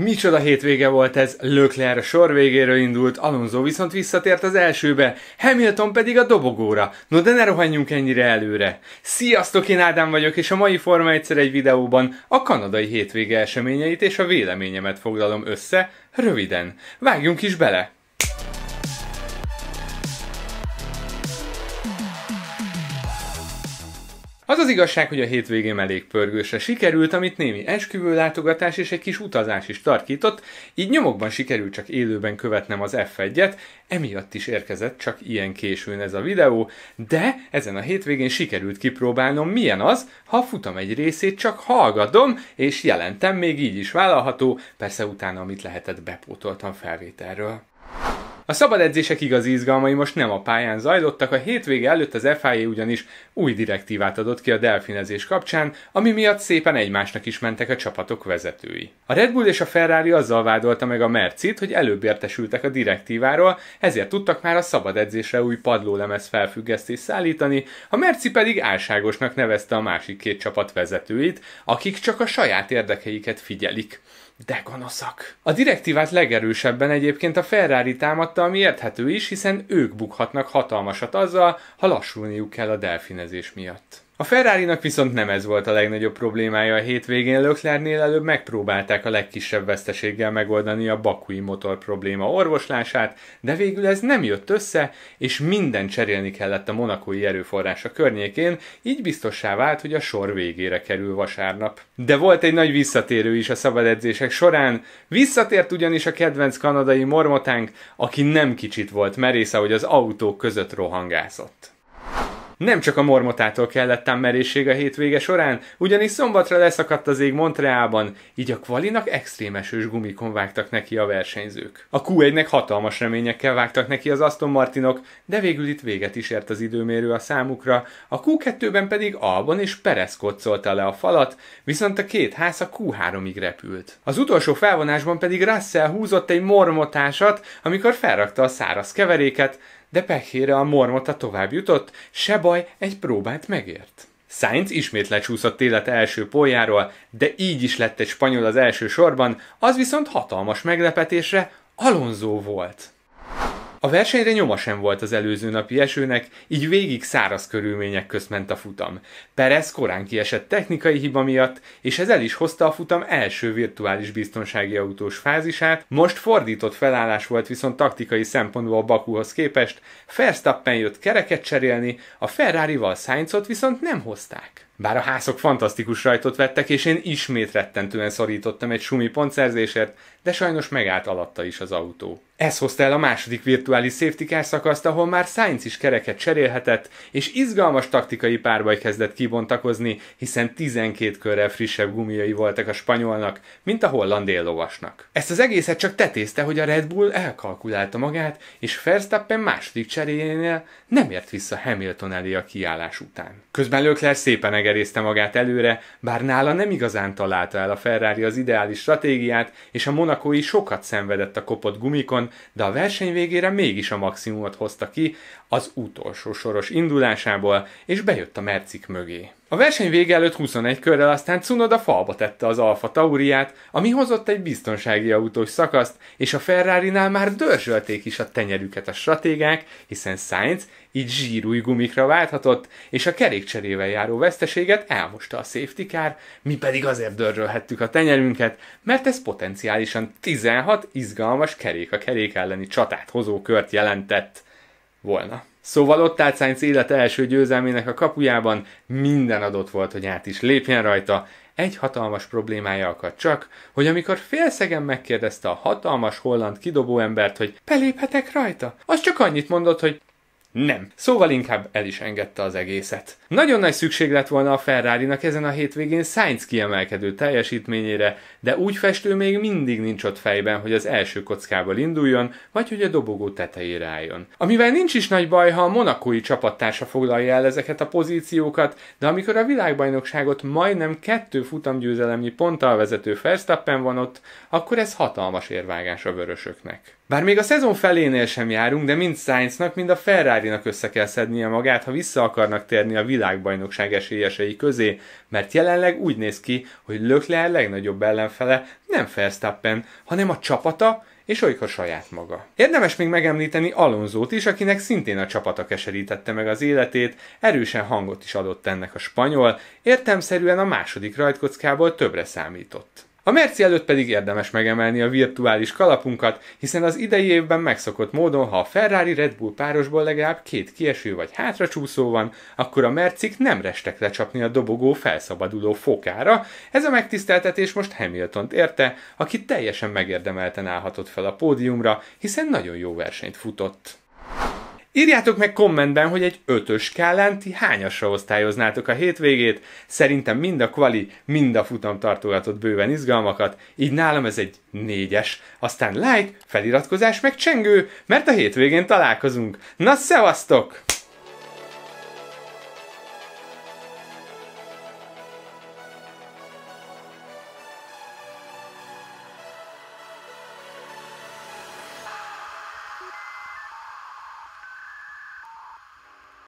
Micsoda hétvége volt ez, Leclerc sor végéről indult, Alonso viszont visszatért az elsőbe, Hamilton pedig a dobogóra. No de ne rohanjunk ennyire előre. Sziasztok, én Ádám vagyok, és a mai Forma egyszer egy videóban a kanadai hétvége eseményeit és a véleményemet foglalom össze, röviden. Vágjunk is bele! Az az igazság, hogy a hétvégém elég pörgősre sikerült, amit némi látogatás és egy kis utazás is tarkított, így nyomokban sikerült csak élőben követnem az F1-et, emiatt is érkezett csak ilyen későn ez a videó, de ezen a hétvégén sikerült kipróbálnom, milyen az, ha futam egy részét csak hallgatom, és jelentem még így is vállalható, persze utána amit lehetett bepótoltam felvételről. A szabad edzések igazi izgalmai most nem a pályán zajlottak, a hétvége előtt az FIA e ugyanis új direktívát adott ki a delfinezés kapcsán, ami miatt szépen egymásnak is mentek a csapatok vezetői. A Red Bull és a Ferrari azzal vádolta meg a Mercit, hogy előbb értesültek a direktíváról, ezért tudtak már a szabad edzésre új padlólemez felfüggesztést szállítani, a Merci pedig álságosnak nevezte a másik két csapat vezetőit, akik csak a saját érdekeiket figyelik. De gonoszak. A direktívát legerősebben egyébként a Ferrari támadta, ami érthető is, hiszen ők bukhatnak hatalmasat azzal, ha lassulniuk kell a delfinezés miatt. A ferrari viszont nem ez volt a legnagyobb problémája a hétvégén, Löklernél előbb megpróbálták a legkisebb veszteséggel megoldani a bakui motor probléma orvoslását, de végül ez nem jött össze, és minden cserélni kellett a monakói erőforrása környékén, így biztossá vált, hogy a sor végére kerül vasárnap. De volt egy nagy visszatérő is a szabad edzések során, visszatért ugyanis a kedvenc kanadai mormotánk, aki nem kicsit volt merész, ahogy az autók között rohangászott. Nem csak a mormotától kellett támmerészség a hétvége során, ugyanis szombatra leszakadt az ég Montreában, így a kvalinak extrém esős gumikon vágtak neki a versenyzők. A Q1-nek hatalmas reményekkel vágtak neki az Aston Martinok, de végül itt véget is ért az időmérő a számukra, a Q2-ben pedig Albon és Perez kocolta le a falat, viszont a két ház a Q3-ig repült. Az utolsó felvonásban pedig Russell húzott egy mormotásat, amikor felrakta a száraz keveréket, de pehére a mormota tovább jutott, se baj, egy próbát megért. Sainz ismét lecsúszott élet első poljáról, de így is lett egy spanyol az első sorban, az viszont hatalmas meglepetésre Alonso volt. A versenyre nyoma sem volt az előző napi esőnek, így végig száraz körülmények közt ment a futam. Perez korán kiesett technikai hiba miatt, és ez el is hozta a futam első virtuális biztonsági autós fázisát, most fordított felállás volt viszont taktikai szempontból a Bakúhoz képest, Verstappen jött kereket cserélni, a Ferrari-val Sainzot viszont nem hozták. Bár a házok fantasztikus rajtot vettek, és én ismét rettentően szorítottam egy sumi pontszerzésért, de sajnos megállt alatta is az autó. Ez hozta el a második virtuális safety car szakaszt, ahol már Sainz is kereket cserélhetett, és izgalmas taktikai párbaj kezdett kibontakozni, hiszen 12 körrel frissebb gumiai voltak a spanyolnak, mint a holland éllovasnak. Ezt az egészet csak tetézte, hogy a Red Bull elkalkulálta magát, és Verstappen második cseréjénél nem ért vissza Hamilton elé a kiállás után. Közben Lökler szépen megerészte magát előre, bár nála nem igazán találta el a Ferrari az ideális stratégiát, és a monakói sokat szenvedett a kopott gumikon, de a verseny végére mégis a maximumot hozta ki, az utolsó soros indulásából, és bejött a mercik mögé. A verseny vége előtt 21 körrel aztán Cunoda falba tette az Alfa Tauriát, ami hozott egy biztonsági autós szakaszt, és a ferrari már dörzsölték is a tenyerüket a stratégák, hiszen Sainz így zsírúj gumikra válthatott, és a kerékcserével járó veszteséget elmosta a safety car, mi pedig azért dörzsölhettük a tenyerünket, mert ez potenciálisan 16 izgalmas kerék a kerék elleni csatát hozó kört jelentett volna. Szóval ott állt Sainz élet első győzelmének a kapujában, minden adott volt, hogy át is lépjen rajta. Egy hatalmas problémája akadt csak, hogy amikor félszegen megkérdezte a hatalmas holland kidobó embert, hogy beléphetek rajta, az csak annyit mondott, hogy nem. Szóval inkább el is engedte az egészet. Nagyon nagy szükség lett volna a ferrari ezen a hétvégén Sainz kiemelkedő teljesítményére, de úgy festő még mindig nincs ott fejben, hogy az első kockával induljon, vagy hogy a dobogó tetejére álljon. Amivel nincs is nagy baj, ha a monakói csapattársa foglalja el ezeket a pozíciókat, de amikor a világbajnokságot majdnem kettő futamgyőzelemnyi ponttal vezető Verstappen van ott, akkor ez hatalmas érvágás a vörösöknek. Bár még a szezon felénél sem járunk, de mind Sainznak, mind a Ferrari-nak össze kell szednie magát, ha vissza akarnak térni a világbajnokság esélyesei közé, mert jelenleg úgy néz ki, hogy Leclerc legnagyobb ellenfele nem Verstappen, hanem a csapata és a saját maga. Érdemes még megemlíteni Alonzót is, akinek szintén a csapata keserítette meg az életét, erősen hangot is adott ennek a spanyol, értelmszerűen a második rajtkockából többre számított. A merci előtt pedig érdemes megemelni a virtuális kalapunkat, hiszen az idei évben megszokott módon, ha a Ferrari Red Bull párosból legalább két kieső vagy hátracsúszó van, akkor a mercik nem restek lecsapni a dobogó felszabaduló fokára. Ez a megtiszteltetés most hamilton érte, aki teljesen megérdemelten állhatott fel a pódiumra, hiszen nagyon jó versenyt futott. Írjátok meg kommentben, hogy egy ötös skálán ti hányasra osztályoznátok a hétvégét. Szerintem mind a kvali, mind a futam tartogatott bőven izgalmakat, így nálam ez egy négyes. Aztán like, feliratkozás meg csengő, mert a hétvégén találkozunk. Na szevasztok!